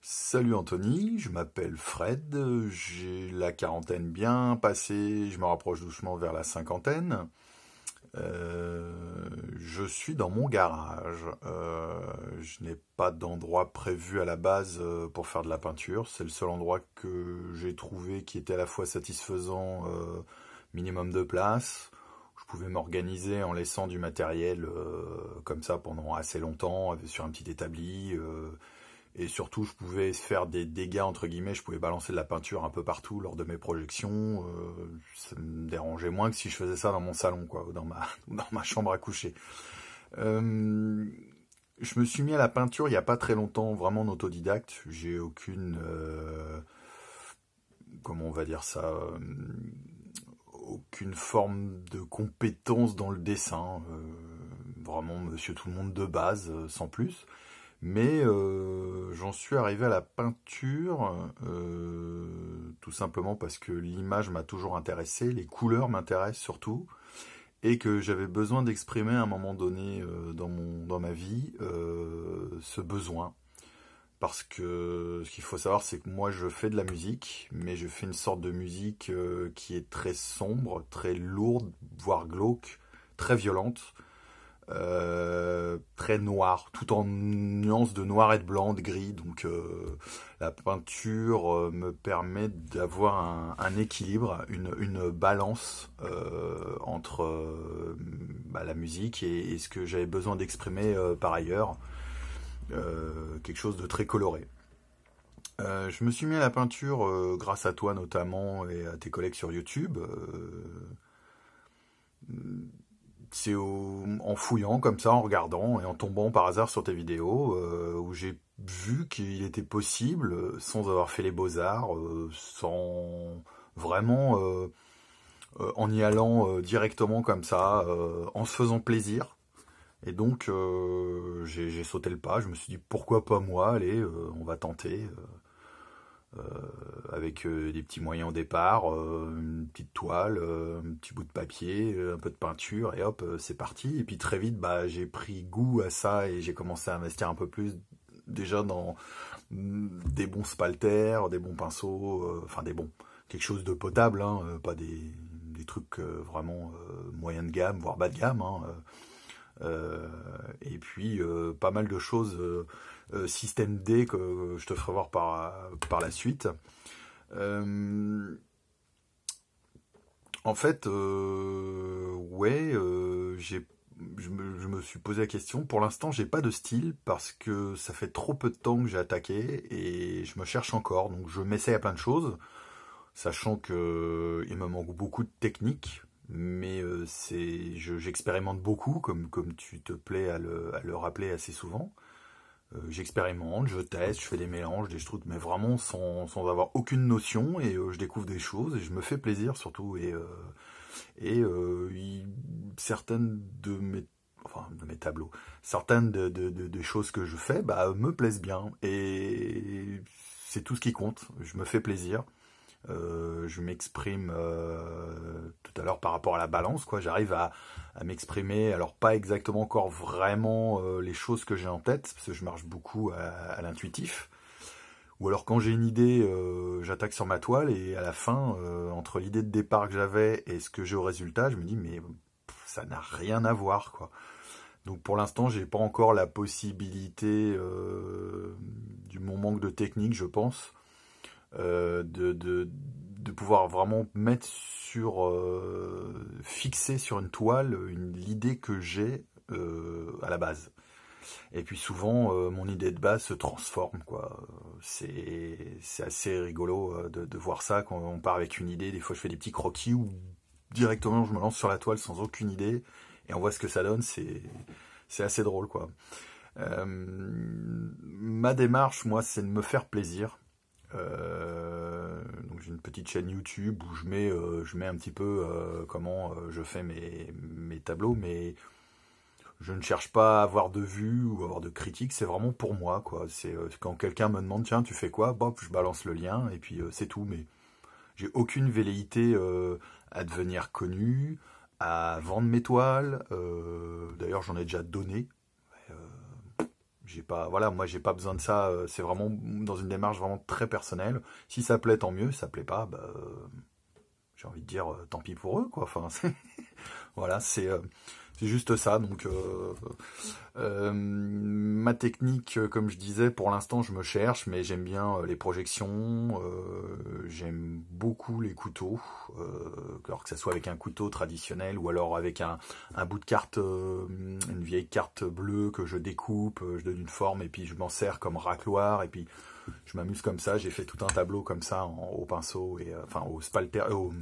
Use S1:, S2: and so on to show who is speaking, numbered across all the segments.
S1: Salut Anthony, je m'appelle Fred, j'ai la quarantaine bien passée, je me rapproche doucement vers la cinquantaine. Euh, je suis dans mon garage. Euh, je n'ai pas d'endroit prévu à la base euh, pour faire de la peinture. C'est le seul endroit que j'ai trouvé qui était à la fois satisfaisant, minimum de place. Je pouvais m'organiser en laissant du matériel comme ça pendant assez longtemps, sur un petit établi et surtout je pouvais faire des dégâts entre guillemets, je pouvais balancer de la peinture un peu partout lors de mes projections, euh, ça me dérangeait moins que si je faisais ça dans mon salon quoi, ou dans ma, dans ma chambre à coucher. Euh, je me suis mis à la peinture il n'y a pas très longtemps, vraiment en autodidacte, j'ai aucune, euh, comment on va dire ça, aucune forme de compétence dans le dessin, vraiment monsieur tout le monde de base, sans plus. Mais euh, j'en suis arrivé à la peinture euh, tout simplement parce que l'image m'a toujours intéressé, les couleurs m'intéressent surtout, et que j'avais besoin d'exprimer à un moment donné euh, dans, mon, dans ma vie ce besoin. Parce que ce qu'il faut savoir, c'est que moi je fais de la musique, mais je fais une sorte de musique qui est très sombre, très lourde, voire glauque, très violente euh, très noir, tout en nuances de noir et de blanc, de gris. Donc euh, la peinture euh, me permet d'avoir un, équilibre, une, balance entre bah, la musique et, et ce que j'avais besoin d'exprimer par ailleurs. quelque chose de très coloré. je me suis mis à la peinture grâce à toi notamment et à tes collègues sur YouTube c'est en fouillant comme ça, en regardant et en tombant par hasard sur tes vidéos euh, où j'ai vu qu'il était possible, sans avoir fait les beaux-arts, euh, sans vraiment euh, en y allant directement comme ça, en se faisant plaisir. Et donc j'ai sauté le pas, je me suis dit pourquoi pas moi, allez, on va tenter avec euh, des petits moyens au départ, euh, une petite toile, euh, un petit bout de papier, un peu de peinture, et hop, c'est parti. Et puis très vite, bah, j'ai pris goût à ça et j'ai commencé à investir un peu plus déjà dans mm, des bons spalters, des bons pinceaux, enfin des bons, quelque chose de potable, hein, pas des, trucs vraiment moyen de gamme, voire bas de gamme. Hein, et puis pas mal de choses système D que je te ferai voir par la suite. Euh, en fait, euh, ouais, euh, je me, suis posé la question. Pour l'instant, j'ai pas de style parce que ça fait trop peu de temps que j'ai attaqué et je me cherche encore. Donc, je m'essaie à plein de choses, sachant qu'il me manque beaucoup de techniques, mais c'est, j'expérimente beaucoup, comme comme tu te plais à le, à le rappeler assez souvent. Euh, j'expérimente, je teste, je fais des mélanges, des struts, mais vraiment sans, sans, avoir aucune notion et euh, je découvre des choses et je me fais plaisir surtout et euh, et certaines de mes enfin de mes tableaux, certaines de, de, choses que je fais bah, me plaisent bien et c'est tout ce qui compte, je me fais plaisir. Euh, je m'exprime euh, tout à l'heure par rapport à la balance, quoi. J'arrive à, m'exprimer, alors pas exactement encore vraiment euh, les choses que j'ai en tête, parce que je marche beaucoup à, l'intuitif. Ou alors quand j'ai une idée, j'attaque sur ma toile et à la fin, entre l'idée de départ que j'avais et ce que j'ai au résultat, je me dis mais ça n'a rien à voir, quoi. Donc pour l'instant, j'ai pas encore la possibilité du mon manque de technique, je pense, euh, de, de, de, pouvoir vraiment mettre sur, euh, fixer sur une toile l'idée que j'ai euh, à la base. Et puis souvent, mon idée de base se transforme, quoi. C'est assez rigolo de, de, voir ça quand on part avec une idée. Des fois, je fais des petits croquis ou directement, je me lance sur la toile sans aucune idée et on voit ce que ça donne. C'est assez drôle, quoi. Euh, ma démarche, moi, c'est de me faire plaisir. Euh, donc j'ai une petite chaîne YouTube où je mets, euh, je mets un petit peu euh, comment je fais mes, tableaux, mais je ne cherche pas à avoir de vues ou avoir de critiques. C'est vraiment pour moi, quoi. C'est quand quelqu'un me demande tiens tu fais quoi, je balance le lien et puis c'est tout. Mais j'ai aucune velléité à devenir connu, à vendre mes toiles. D'ailleurs j'en ai déjà donné j'ai pas, voilà, moi j'ai pas besoin de ça. Euh, c'est vraiment dans une démarche vraiment très personnelle. Si ça plaît, tant mieux. Si ça plaît pas, bah, euh, j'ai envie de dire, euh, tant pis pour eux, quoi. Enfin, voilà, c'est c'est juste ça. Donc, euh, euh, ma technique, euh, comme je disais, pour l'instant, je me cherche, mais j'aime bien les projections. j'aime beaucoup les couteaux, alors que ce soit avec un couteau traditionnel ou alors avec un, bout de carte, une vieille carte bleue que je découpe, je donne une forme et puis je m'en sers comme racloir et puis je m'amuse comme ça. J'ai fait tout un tableau comme ça au pinceau et enfin au spalter, au,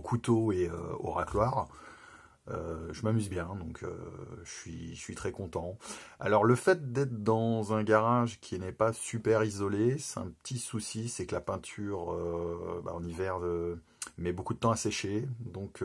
S1: couteau et au racloir. Euh, je m'amuse bien, donc euh, je, suis, très content. Alors le fait d'être dans un garage qui n'est pas super isolé, c'est un petit souci, c'est que la peinture euh, bah, en hiver met beaucoup de temps à sécher, donc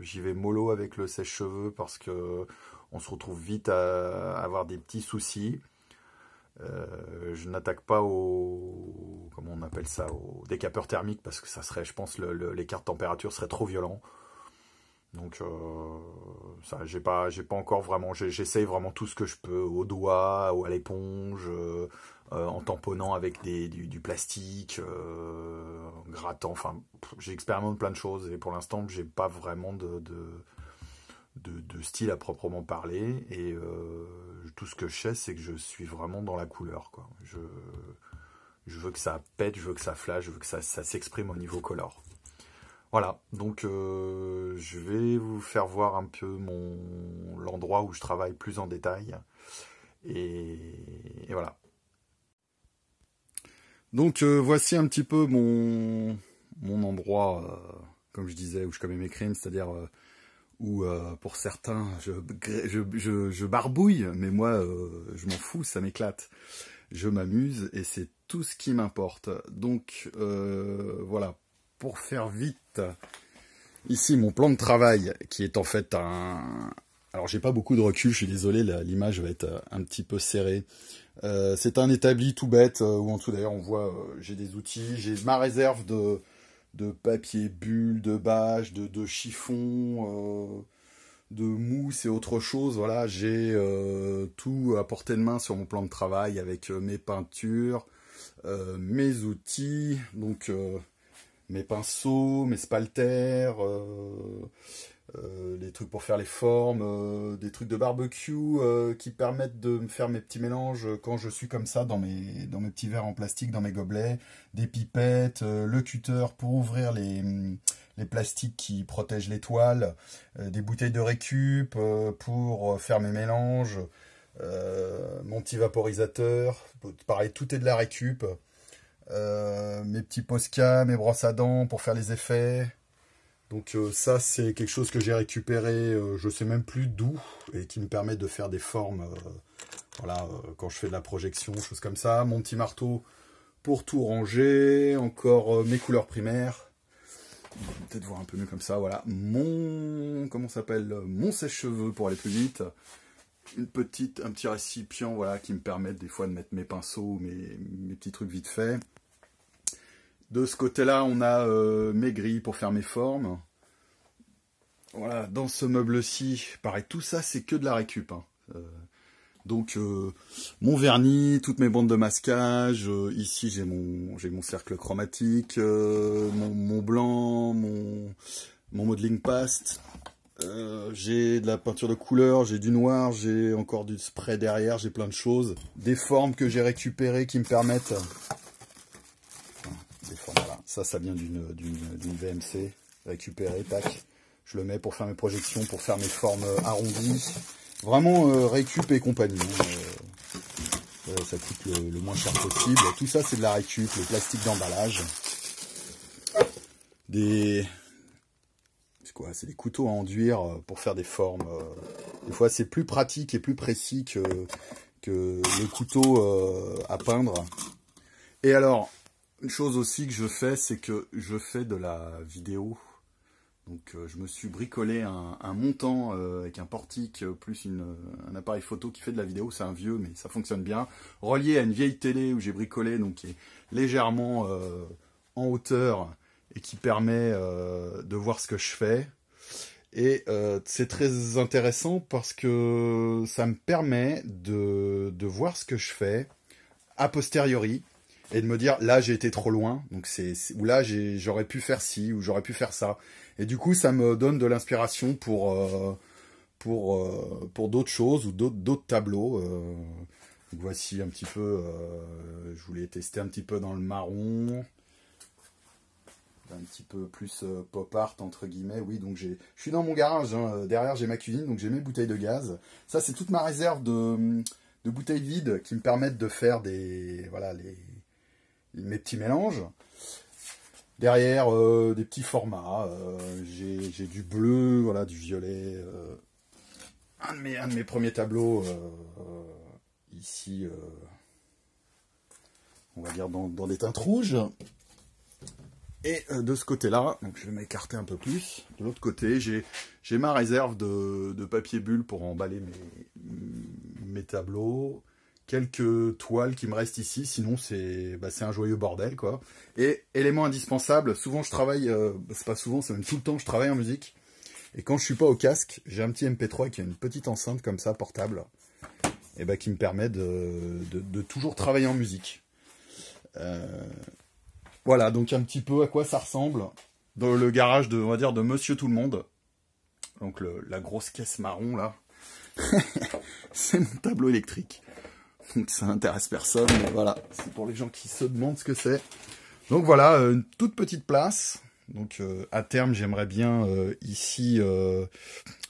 S1: j'y vais mollo avec le sèche-cheveux parce que on se retrouve vite à avoir des petits soucis. je n'attaque pas au comment on appelle ça au décapeur thermique parce que ça serait je pense l'écart de température serait trop violent donc euh, ça, j'ai pas, pas encore vraiment, j'essaye vraiment tout ce que je peux au doigt ou à l'éponge, euh, euh, en tamponnant avec du, plastique, en grattant. Enfin, j'expérimente plein de choses et pour l'instant, j'ai pas vraiment de style à proprement parler. Et tout ce que je sais, c'est que je suis vraiment dans la couleur. Je, veux que ça pète, je veux que ça flash, je veux que ça, ça s'exprime au niveau color. Voilà, donc euh, je vais vous faire voir un peu mon l'endroit où je travaille plus en détail. Et, voilà. Donc euh, voici un petit peu mon, mon endroit, euh, comme je disais, où je commets mes crimes, c'est-à-dire où pour certains je, je, je, je, barbouille, mais moi je m'en fous, ça m'éclate. Je m'amuse et c'est tout ce qui m'importe. Donc voilà, pour faire vite, ici mon plan de travail qui est en fait un... Alors j'ai pas beaucoup de recul, je suis désolé, l'image va être euh, un petit peu serrée. Euh, c'est un établi tout bête, euh, où en dessous d'ailleurs on voit, j'ai des outils, j'ai ma réserve de, de papier bulle, de bâche, de, chiffon, de mousse et autre chose. Voilà, j'ai tout à portée de main sur mon plan de travail avec mes peintures, mes outils, donc mes pinceaux, mes spalters, les euh, euh, trucs pour faire les formes, euh, des trucs de barbecue qui permettent de me faire mes petits mélanges quand je suis comme ça dans mes, dans mes petits verres en plastique, dans mes gobelets, des pipettes, le cutter pour ouvrir les, les plastiques qui protègent les toiles, des bouteilles de récup pour faire mes mélanges, mon petit vaporisateur, pareil, tout est de la récup. Euh, mes petits Posca, mes brosses à dents pour faire les effets. Donc euh, ça, c'est quelque chose que j'ai récupéré, euh, je sais même plus d'où, et qui me permet de faire des formes, voilà, quand je fais de la projection, choses comme ça. Mon petit marteau pour tout ranger, encore mes couleurs primaires. Peut-être voir un peu mieux comme ça, voilà. Mon, comment s'appelle Mon sèche-cheveux pour aller plus vite une petite, un petit récipient voilà, qui me permet des fois de mettre mes pinceaux, mes, mes petits trucs vite fait De ce côté-là, on a euh, mes grilles pour faire mes formes. Voilà, dans ce meuble-ci, pareil, tout ça, c'est que de la récup. Hein. Euh, donc, euh, mon vernis, toutes mes bandes de masquage, ici, j'ai mon, mon cercle chromatique, mon, blanc, mon, mon modeling paste, euh, j'ai de la peinture de couleur, j'ai du noir, j'ai encore du spray derrière, j'ai plein de choses. Des formes que j'ai récupérées qui me permettent... Ça, ça vient d'une VMC récupérée, tac. Je le mets pour faire mes projections, pour faire mes formes euh, arrondies. Vraiment euh, récup et compagnie. Hein. ça coûte le, le, moins cher possible. Tout ça, c'est de la récup, le plastique d'emballage. Des c'est des couteaux à enduire euh, pour faire des formes. Euh. Des fois, c'est plus pratique et plus précis que, le couteau euh, à peindre. Et alors, une chose aussi que je fais, c'est que je fais de la vidéo. Donc je me suis bricolé un, montant avec un portique plus un appareil photo qui fait de la vidéo, c'est un vieux mais ça fonctionne bien, relié à une vieille télé où j'ai bricolé donc qui est légèrement en hauteur et qui permet euh, de voir ce que je fais. Et euh, c'est très intéressant parce que ça me permet de, de, voir ce que je fais a posteriori et de me dire là j'ai été trop loin donc c'est ou là j'aurais pu faire ci ou j'aurais pu faire ça et du coup ça me donne de l'inspiration pour euh, pour pour d'autres choses ou d'autres tableaux donc voici un petit peu je voulais tester un petit peu dans le marron un petit peu plus euh, pop art entre guillemets. Oui, donc je suis dans mon garage, hein, euh, derrière j'ai ma cuisine, donc j'ai mes bouteilles de gaz. Ça c'est toute ma réserve de, bouteilles vides qui me permettent de faire des voilà les, mes petits mélanges. Derrière euh, des petits formats, j'ai du bleu, voilà du violet. Un, de mes, un, de mes, premiers tableaux ici, on va dire dans des teintes rouges. Et euh, de ce côté-là, donc je vais m'écarter un peu plus. De l'autre côté, j'ai ma réserve de, papier bulle pour emballer mes, tableaux. Quelques toiles qui me restent ici, sinon bah, c'est un joyeux bordel. quoi. Et élément indispensable, souvent je travaille, euh, c'est pas souvent, c'est même tout le temps, je travaille en musique. Et quand je suis pas au casque, j'ai un petit MP3 qui a une petite enceinte comme ça, portable, et bah qui me permet de, de toujours travailler en musique. Euh, voilà, donc un petit peu à quoi ça ressemble dans le garage de, on va dire, de Monsieur Tout le Monde. Donc le, la grosse caisse marron là, c'est mon tableau électrique. Donc ça n'intéresse personne, voilà, c'est pour les gens qui se demandent ce que c'est. Donc voilà, euh, une toute petite place. Donc euh, à terme, j'aimerais bien euh, ici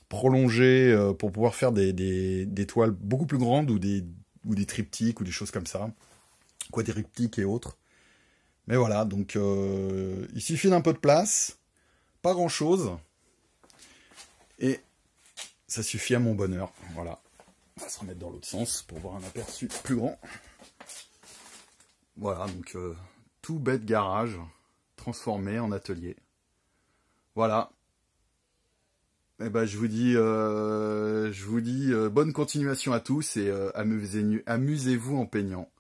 S1: prolonger pour pouvoir faire des, toiles beaucoup plus grandes ou des, ou des triptyques ou des choses comme ça. Quoi des triptyques et autres. Mais voilà, donc euh, il suffit d'un peu de place, pas grand chose, et ça suffit à mon bonheur. Voilà, on va se remettre dans l'autre sens pour voir un aperçu plus grand. Voilà, donc euh, tout bête garage transformé en atelier. Voilà. Et eh ben, je vous dis, euh, je vous dis bonne continuation à tous et amusez-vous en peignant.